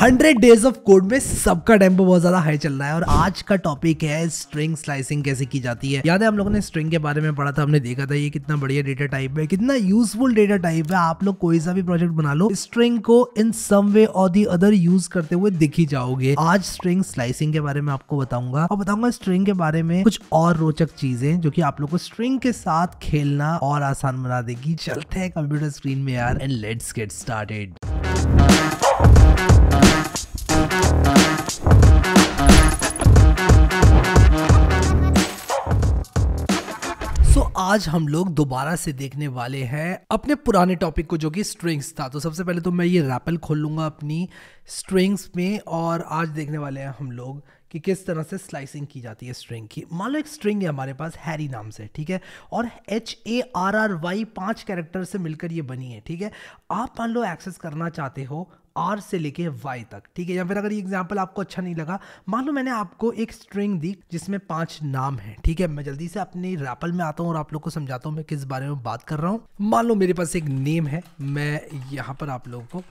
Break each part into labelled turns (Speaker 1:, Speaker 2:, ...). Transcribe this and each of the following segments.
Speaker 1: hundred days of code में सबका tempo बहुत ज्यादा हाई चल रहा है और आज का टॉपिक है स्ट्रिंग स्लाइसिंग कैसे की जाती है याद है हम लोगों ने स्ट्रिंग के बारे में पढ़ा था हमने देखा था ये कितना बढ़िया डेटा टाइप है कितना यूजफुल डेटा टाइप है आप लोग कोई सा भी प्रोजेक्ट बना लो स्ट्रिंग को इन सम वे और दी अदर यूज करते हुए दिखी जाओगे आज स्ट्रिंग स्लाइसिंग के बारे में आपको बताऊंगा और बताऊंगा स्ट्रिंग के बारे में कुछ और रोचक चीजें जो की आप लोग को स्ट्रिंग के साथ खेलना और आसान बना देगी चलते हैं कंप्यूटर स्क्रीन में यार एंड लेट्स गेट स्टार्टेड आज हम लोग दोबारा से देखने वाले हैं अपने पुराने टॉपिक को जो कि स्ट्रिंग्स था तो सबसे पहले तो मैं ये रैपल खोल लूँगा अपनी स्ट्रिंग्स में और आज देखने वाले हैं हम लोग कि किस तरह से स्लाइसिंग की जाती है स्ट्रिंग की मान लो एक स्ट्रिंग है हमारे पास हैरी नाम से ठीक है और H A R R Y पाँच कैरेक्टर से मिलकर ये बनी है ठीक है आप मान लो एक्सेस करना चाहते हो आर से लेके वाई तक ठीक है या फिर अगर ये एग्जाम्पल आपको अच्छा नहीं लगा मान लो मैंने आपको एक स्ट्रिंग दी जिसमें पांच नाम है ठीक है मैं जल्दी से अपनी रैपल में आता हूँ और आप लोग को समझाता हूँ मैं किस बारे में बात कर रहा हूँ मान लो मेरे पास एक नेम है मैं यहाँ पर आप लोगों को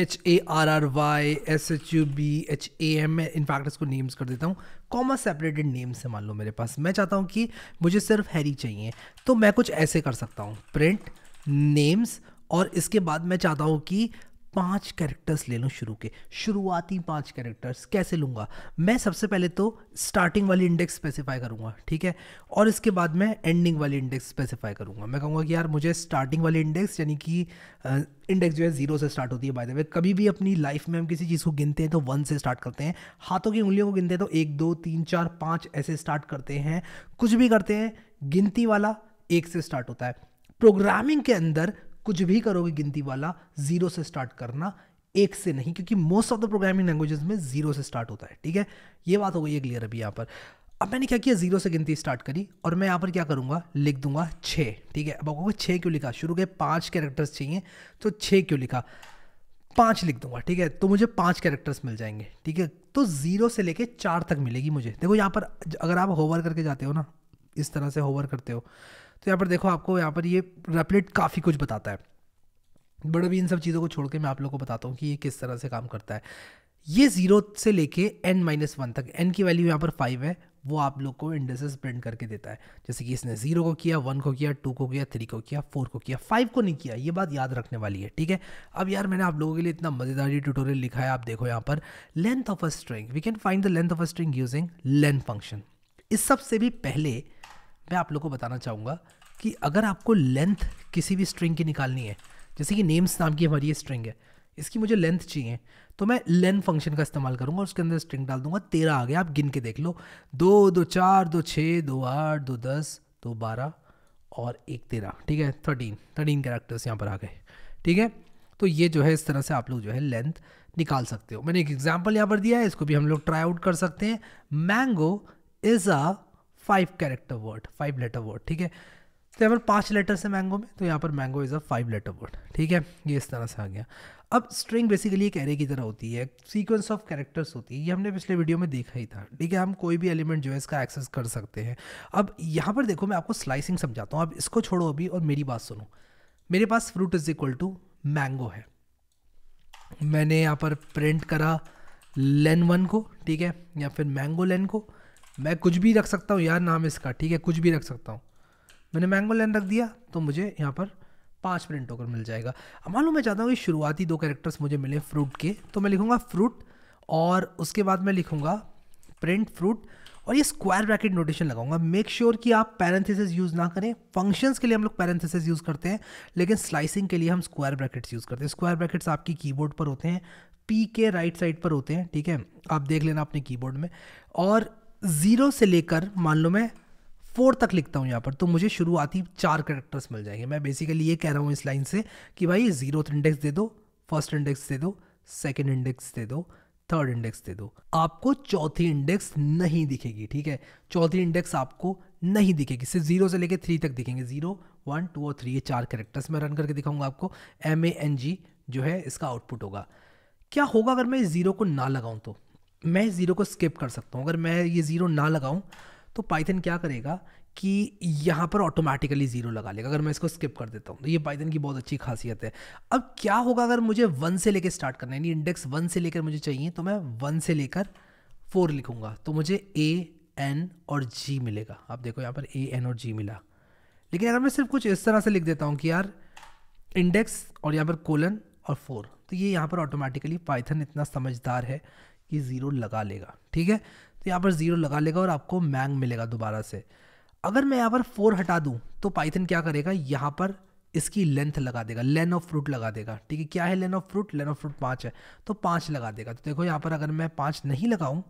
Speaker 1: H A R R Y S H U B H A M मैं इनफैक्ट इसको नेम्स कर देता हूँ कॉमा सेपरेटेड नेम्स है मान लो मेरे पास मैं चाहता हूँ कि मुझे सिर्फ हैरी चाहिए तो मैं कुछ ऐसे कर सकता हूँ प्रिंट नेम्स और इसके बाद मैं चाहता हूँ कि पांच कैरेक्टर्स ले लूँ शुरू के शुरुआती पांच कैरेक्टर्स कैसे लूँगा मैं सबसे पहले तो स्टार्टिंग वाली इंडेक्स स्पेसिफाई करूँगा ठीक है और इसके बाद मैं एंडिंग वाली इंडेक्स स्पेसिफाई करूँगा मैं कहूँगा कि यार मुझे स्टार्टिंग वाली इंडेक्स यानी कि इंडेक्स जो है जीरो से स्टार्ट होती है बाय द वे कभी भी अपनी लाइफ में हम किसी चीज़ को गिनते हैं तो वन से स्टार्ट करते हैं हाथों की उंगलियों को गिनते हैं तो एक दो तीन चार पाँच ऐसे स्टार्ट करते हैं कुछ भी करते हैं गिनती वाला एक से स्टार्ट होता है प्रोग्रामिंग के अंदर कुछ भी करोगे गिनती वाला जीरो से स्टार्ट करना एक से नहीं क्योंकि most of the programming languages में जीरो से स्टार्ट होता है ठीक है ये बात हो गई है क्लियर अभी यहाँ पर अब मैंने क्या किया जीरो से गिनती स्टार्ट करी और मैं यहाँ पर क्या करूँगा लिख दूंगा छः ठीक है अब आपको छः क्यों लिखा शुरू के पाँच कैरेक्टर्स चाहिए तो छः क्यों लिखा पाँच लिख दूंगा ठीक है तो मुझे पाँच कैरेक्टर्स मिल जाएंगे ठीक है तो जीरो से लेके चार तक मिलेगी मुझे देखो यहाँ पर अगर आप होवर करके जाते हो ना इस तरह से होवर करते हो तो यहाँ पर देखो आपको यहाँ पर ये रेपलेट काफ़ी कुछ बताता है बट अभी इन सब चीज़ों को छोड़ के मैं आप लोग को बताता हूँ कि ये किस तरह से काम करता है ये जीरो से लेके एन माइनस वन तक एन की वैल्यू यहाँ पर फाइव है वो आप लोग को इंडेसेस प्रिंट करके देता है जैसे कि इसने जीरो को किया वन को किया टू को किया थ्री को किया फोर को किया फाइव को नहीं किया ये बात याद रखने वाली है ठीक है अब यार मैंने आप लोगों के लिए इतना मज़ेदार ये ट्यूटोरियल लिखा है आप देखो यहाँ पर length of a string we can find the length of a string using length function इस सबसे भी पहले मैं आप लोग को बताना चाहूँगा कि अगर आपको लेंथ किसी भी स्ट्रिंग की निकालनी है जैसे कि नेम्स नाम की हमारी ये स्ट्रिंग है इसकी मुझे लेंथ चाहिए तो मैं लेंथ फंक्शन का इस्तेमाल करूँगा उसके अंदर स्ट्रिंग डाल दूंगा तेरह आ गया आप गिन के देख लो दो दो चार दो छः दो आठ दो दस दो बारह और एक तेरह ठीक है थर्टीन थर्टीन कैरेक्टर्स यहाँ पर आ गए ठीक है तो ये जो है इस तरह से आप लोग जो है लेंथ निकाल सकते हो मैंने एक एग्जाम्पल यहाँ पर दिया है इसको भी हम लोग ट्राई आउट कर सकते हैं mango is a five character word five letter word ठीक है तो यहाँ पर पाँच लेटर्स है मैंगो में तो यहाँ पर mango is a five letter word ठीक है ये इस तरह से आ गया अब स्ट्रिंग बेसिकली एक एरे की तरह होती है सीक्वेंस ऑफ कैरेक्टर्स होती है ये हमने पिछले वीडियो में देखा ही था ठीक है हम कोई भी एलिमेंट जो है इसका एक्सेस कर सकते हैं अब यहाँ पर देखो मैं आपको स्लाइसिंग समझाता हूँ अब इसको छोड़ो अभी और मेरी बात सुनो मेरे पास fruit is equal to mango है मैंने यहाँ पर प्रिंट करा लेन वन को ठीक है या फिर मैंगो लेन को मैं कुछ भी रख सकता हूँ यार नाम इसका ठीक है कुछ भी रख सकता हूँ मैंने मैंगो लैन रख दिया तो मुझे यहाँ पर पाँच प्रिंट होकर मिल जाएगा अब मान लो मैं चाहता हूँ कि शुरुआती दो कैरेक्टर्स मुझे मिले फ्रूट के तो मैं लिखूँगा फ्रूट और उसके बाद मैं लिखूँगा प्रिंट फ्रूट और ये स्क्वायर ब्रैकेट नोटेशन लगाऊंगा मेक श्योर sure कि आप पैरेंथेसिस यूज़ ना करें फंक्शंस के लिए हम लोग पैरेंथेसिस यूज़ करते हैं लेकिन स्लाइसिंग के लिए हम स्क्वायर ब्रैकेट्स यूज़ करते हैं स्क्वायर ब्रैकेट्स आपकी कीबोर्ड पर होते हैं पी के राइट साइड पर होते हैं ठीक है आप देख लेना अपने कीबोर्ड में और ज़ीरो से लेकर मान लो मैं फोर तक लिखता हूँ यहाँ पर तो मुझे शुरुआती चार करेक्टर्स मिल जाएंगे मैं बेसिकली ये कह रहा हूँ इस लाइन से कि भाई जीरो इंडेक्स तो दे दो फर्स्ट इंडेक्स दे दो सेकेंड इंडेक्स दे दो थर्ड इंडेक्स दे दो आपको चौथी इंडेक्स नहीं दिखेगी ठीक है चौथी इंडेक्स आपको नहीं दिखेगी सिर्फ जीरो से लेकर थ्री तक दिखेंगे जीरो वन टू और थ्री ये चार करेक्टर्स मैं रन करके दिखाऊंगा आपको एम ए एन जी जो है इसका आउटपुट होगा क्या होगा अगर मैं इस जीरो को ना लगाऊं तो मैं ज़ीरो को स्किप कर सकता हूँ अगर मैं ये ज़ीरो ना लगाऊँ तो पाइथन क्या करेगा कि यहाँ पर ऑटोमेटिकली ज़ीरो लगा लेगा अगर मैं इसको स्किप कर देता हूँ तो ये पाइथन की बहुत अच्छी खासियत है अब क्या होगा अगर मुझे वन से लेकर स्टार्ट करना है यानी इंडेक्स वन से लेकर मुझे चाहिए तो मैं वन से लेकर फोर लिखूँगा तो मुझे ए एन और जी मिलेगा आप देखो यहाँ पर ए एन और जी मिला लेकिन अगर मैं सिर्फ कुछ इस तरह से लिख देता हूँ कि यार इंडेक्स और यहाँ पर कोलन और फोर तो ये यहाँ पर ऑटोमेटिकली पाइथन इतना समझदार है कि ज़ीरो लगा लेगा ठीक है तो यहाँ पर ज़ीरो लगा लेगा और आपको मैंग मिलेगा दोबारा से अगर मैं यहाँ पर फोर हटा दूँ तो पाइथन क्या करेगा यहाँ पर इसकी लेंथ लगा देगा लेन ऑफ फ्रूट लगा देगा ठीक है क्या है len of fruit len of fruit पाँच है तो पाँच लगा देगा तो देखो यहाँ पर अगर मैं पाँच नहीं लगाऊँ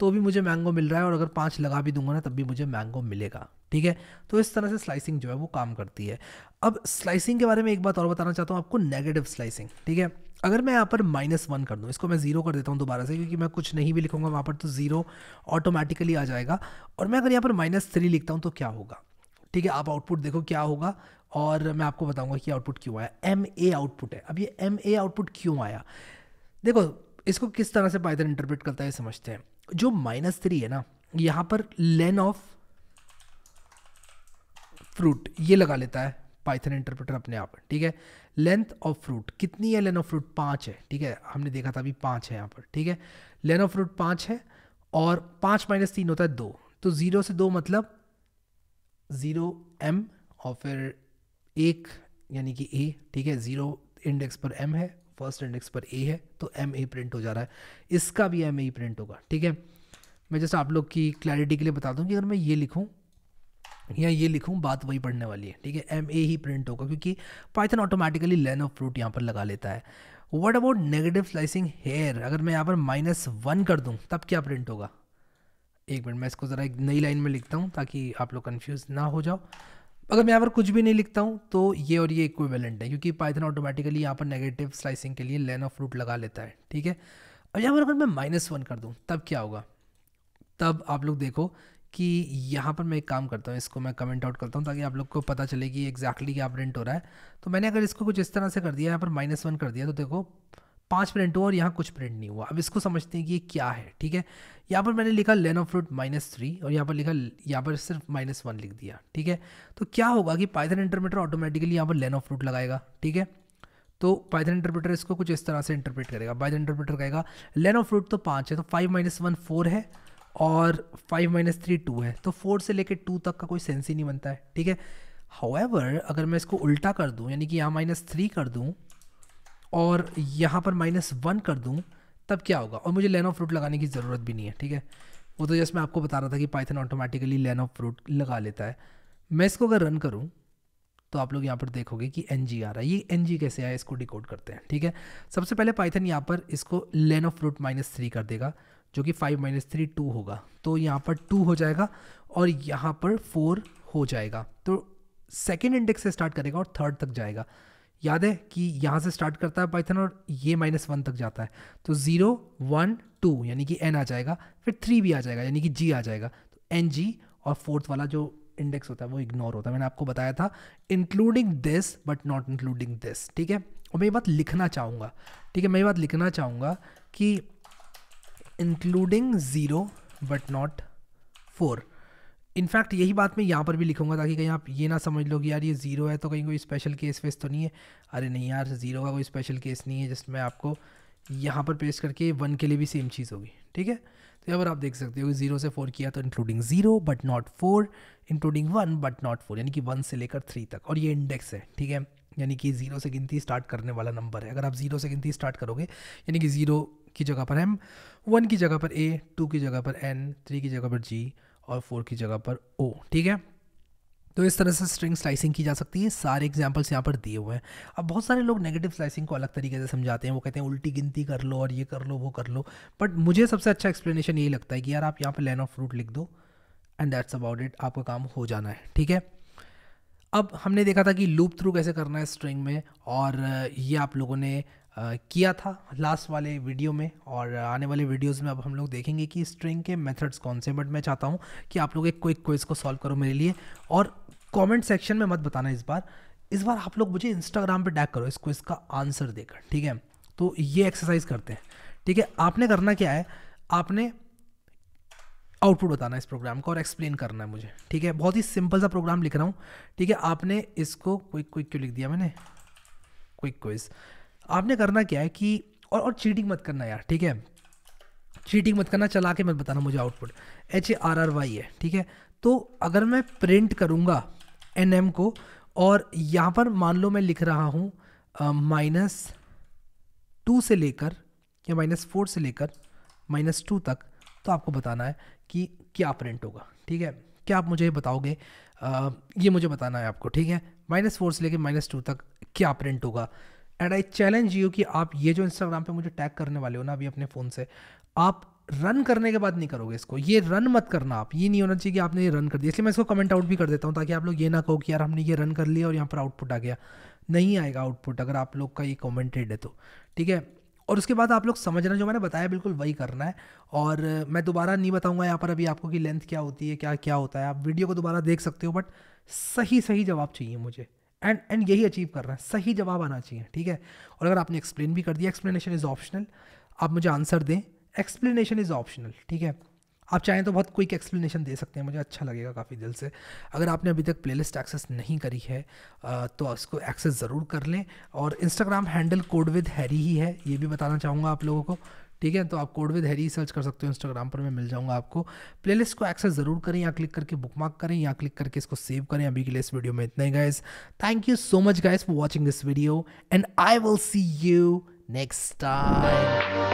Speaker 1: तो भी मुझे मैंगो मिल रहा है और अगर पाँच लगा भी दूंगा ना तब भी मुझे मैंगो मिलेगा ठीक है तो इस तरह से स्लाइसिंग जो है वो काम करती है अब स्लाइसिंग के बारे में एक बात और बताना चाहता हूँ आपको नेगेटिव स्लाइसिंग ठीक है अगर मैं यहाँ पर माइनस वन कर दूँ इसको मैं ज़ीरो कर देता हूँ दोबारा से क्योंकि मैं कुछ नहीं भी लिखूंगा वहाँ पर तो ज़ीरो ऑटोमेटिकली आ जाएगा और मैं अगर यहाँ पर माइनस थ्री लिखता हूँ तो क्या होगा ठीक है आप आउटपुट देखो क्या होगा और मैं आपको बताऊंगा कि आउटपुट क्यों आया एम ए आउटपुट है अब ये एम ए आउटपुट क्यों आया देखो इसको किस तरह से पाइथन इंटरप्रेट करता है समझते हैं जो माइनस थ्री है ना यहाँ पर लेन ऑफ फ्रूट ये लगा लेता है पाइथन इंटरप्रेटर अपने आप ठीक है लेंथ ऑफ फ्रूट कितनी है लेन ऑफ फ्रूट पाँच है ठीक है हमने देखा था अभी पाँच है यहाँ पर ठीक है लेन ऑफ फ्रूट पाँच है और पाँच माइनस तीन होता है दो तो ज़ीरो से दो मतलब ज़ीरो एम और फिर एक यानी कि ए ठीक है ज़ीरो इंडेक्स पर एम है फर्स्ट इंडेक्स पर ए है तो एम ए प्रिंट हो जा रहा है इसका भी एम ए प्रिंट होगा ठीक है मैं जैसे आप लोग की क्लैरिटी के लिए बता दूँ कि अगर मैं ये लिखूँ या ये लिखूँ बात वही पढ़ने वाली है ठीक है एम ए ही प्रिंट होगा क्योंकि Python automatically len of fruit यहाँ पर लगा लेता है what about negative slicing here अगर मैं यहाँ पर माइनस वन कर दूँ तब क्या प्रिंट होगा एक मिनट मैं इसको ज़रा एक नई लाइन में लिखता हूँ ताकि आप लोग कन्फ्यूज़ ना हो जाओ अगर मैं यहाँ पर कुछ भी नहीं लिखता हूँ तो ये और ये इक्विवेलेंट है क्योंकि पाइथन ऑटोमेटिकली यहाँ पर नेगेटिव स्लाइसिंग के लिए लेन ऑफ रूट लगा लेता है ठीक है अब यहाँ पर अगर मैं माइनस वन कर दूँ तब क्या होगा तब आप लोग देखो कि यहाँ पर मैं एक काम करता हूँ इसको मैं कमेंट आउट करता हूँ ताकि आप लोग को पता चले कि एग्जैक्टली क्या प्रिंट हो रहा है तो मैंने अगर इसको कुछ इस तरह से कर दिया यहाँ पर माइनस वन कर दिया तो देखो पाँच प्रिंट हुआ और यहाँ कुछ प्रिंट नहीं हुआ अब इसको समझते हैं कि ये क्या है ठीक है यहाँ पर मैंने लिखा len of fruit minus three और यहाँ पर लिखा यहाँ पर सिर्फ माइनस वन लिख दिया ठीक है तो क्या होगा कि पाइथन इंटरप्रेटर ऑटोमेटिकली यहाँ पर लेन ऑफ रूट लगाएगा ठीक है तो पाइथन इंटरप्रेटर इसको कुछ इस तरह से इंटरप्रेट करेगा पाइथन इंटरप्रेटर कहेगा लेन ऑफ रूट तो पाँच है तो फाइव माइनस वन फोर है और फाइव माइनस थ्री टू है तो फोर से लेकर टू तक का कोई सेंस ही नहीं बनता है ठीक है हाउएवर अगर मैं इसको उल्टा कर दूँ यानी कि यहाँ माइनस थ्री कर दूँ और यहाँ पर माइनस वन कर दूँ तब क्या होगा और मुझे लेन ऑफ रूट लगाने की ज़रूरत भी नहीं है ठीक है वो तो जैसे मैं आपको बता रहा था कि Python automatically len of fruit लगा लेता है मैं इसको अगर रन करूँ तो आप लोग यहाँ पर देखोगे कि एन जी आ रहा है ये एन जी कैसे आया इसको डिकोड करते हैं ठीक है सबसे पहले पाइथन यहाँ पर इसको len of fruit minus three कर देगा जो कि फाइव माइनस थ्री टू होगा तो यहाँ पर टू हो जाएगा और यहाँ पर फोर हो जाएगा तो सेकेंड इंडेक्स से स्टार्ट करेगा और थर्ड तक जाएगा याद है कि यहाँ से स्टार्ट करता है पाइथन और ये माइनस वन तक जाता है तो ज़ीरो वन टू यानी कि एन आ जाएगा फिर थ्री भी आ जाएगा यानी कि जी आ जाएगा तो एन जी और फोर्थ वाला जो इंडेक्स होता है वो इग्नोर होता है मैंने आपको बताया था including this but not including this ठीक है और मैं ये बात लिखना चाहूँगा ठीक है मैं ये बात लिखना चाहूँगा कि including zero but not four in fact यही बात मैं यहाँ पर भी लिखूंगा ताकि कहीं आप ये ना समझ लो कि यार ये ज़ीरो है तो कहीं कोई स्पेशल केस वेस तो नहीं है अरे नहीं यार ज़ीरो का कोई स्पेशल केस नहीं है जिसमें आपको यहाँ पर पेस्ट करके वन के लिए भी सेम चीज़ होगी ठीक है तो यहाँ पर आप देख सकते हो जीरो से फोर किया तो including zero but not four including one but not four यानी कि वन से लेकर थ्री तक और ये इंडेक्स है ठीक है यानी कि जीरो से गिनती स्टार्ट करने वाला नंबर है अगर आप जीरो से गिनती स्टार्ट करोगे यानी कि जीरो की जगह पर एम वन की जगह पर ए टू की जगह पर एन थ्री की जगह पर जी और फोर की जगह पर ओ ठीक है तो इस तरह से स्ट्रिंग स्लाइसिंग की जा सकती है सारे एग्जाम्पल्स यहाँ पर दिए हुए हैं अब बहुत सारे लोग नेगेटिव स्लाइसिंग को अलग तरीके से समझाते हैं वो कहते हैं उल्टी गिनती कर लो और ये कर लो वो कर लो बट मुझे सबसे अच्छा एक्सप्लेनेशन यही लगता है कि यार आप यहाँ पर लाइन ऑफ फ्रूट लिख दो एंड दैट्स अबाउट इट आपका काम हो जाना है ठीक है अब हमने देखा था कि लूप थ्रू कैसे करना है स्ट्रिंग में और ये आप लोगों ने किया था लास्ट वाले वीडियो में और आने वाले वीडियोस में अब हम लोग देखेंगे कि स्ट्रिंग के मेथड्स कौन से बट मैं चाहता हूँ कि आप लोग एक क्विक क्विज को सॉल्व करो मेरे लिए और कमेंट सेक्शन में मत बताना इस बार इस बार आप लोग मुझे इंस्टाग्राम पे टैग करो इस क्विज का आंसर देकर ठीक है तो ये एक्सरसाइज करते हैं ठीक है आपने करना क्या है आपने आउटपुट बताना इस प्रोग्राम को और एक्सप्लेन करना है मुझे ठीक है बहुत ही सिंपल सा प्रोग्राम लिख रहा हूँ ठीक है आपने इसको क्विक क्विक क्यों लिख दिया मैंने क्विक क्विज़ आपने करना क्या है कि और और चीटिंग मत करना यार ठीक है चीटिंग मत करना चला के मत बताना मुझे output H A R R Y है ठीक है तो अगर मैं प्रिंट करूँगा एन एम को और यहाँ पर मान लो मैं लिख रहा हूँ माइनस टू से लेकर या माइनस फोर से लेकर माइनस टू तक तो आपको बताना है कि क्या प्रिंट होगा ठीक है क्या आप मुझे बताओगे आ, ये मुझे बताना है आपको ठीक है माइनस फोर से लेकर माइनस टू तक क्या प्रिंट होगा एंड आई चैलेंज यू कि आप ये जो इंस्टाग्राम पे मुझे टैग करने वाले हो ना अभी अपने फ़ोन से आप रन करने के बाद नहीं करोगे इसको ये रन मत करना आप ये नहीं होना चाहिए कि आपने ये रन कर दिया इसलिए मैं इसको कमेंट आउट भी कर देता हूँ ताकि आप लोग ये ना कहो कि यार हमने ये रन कर लिया और यहाँ पर आउटपुट आ गया नहीं आएगा आउटपुट अगर आप लोग का ये कॉमेंटेड है तो ठीक है और उसके बाद आप लोग समझना जो मैंने बताया बिल्कुल वही करना है और मैं दोबारा नहीं बताऊंगा यहाँ पर अभी आपको कि लेंथ क्या होती है क्या क्या होता है आप वीडियो को दोबारा देख सकते हो बट सही सही जवाब चाहिए मुझे एंड एंड यही अचीव कर रहा है सही जवाब आना चाहिए ठीक है और अगर आपने एक्सप्लेन भी कर दिया एक्सप्लेनेशन इज़ ऑप्शनल आप मुझे आंसर दें एक्सप्लेनेशन इज़ ऑप्शनल ठीक है आप चाहें तो बहुत क्विक एक्सप्लेनेशन दे सकते हैं मुझे अच्छा लगेगा काफ़ी दिल से अगर आपने अभी तक प्लेलिस्ट एक्सेस नहीं करी है तो उसको एक्सेस ज़रूर कर लें और Instagram handle code with Harry ही है ये भी बताना चाहूँगा आप लोगों को ठीक है तो आप विद हैरी सर्च कर सकते हो इंस्टाग्राम पर मैं मिल जाऊंगा आपको प्लेलिस्ट को एक्सेस ज़रूर करें या क्लिक करके बुक मार्क करें या क्लिक करके इसको सेव करें अभी के लिए इस वीडियो में इतना ही guys thank you so much guys for watching this video and I will see you next time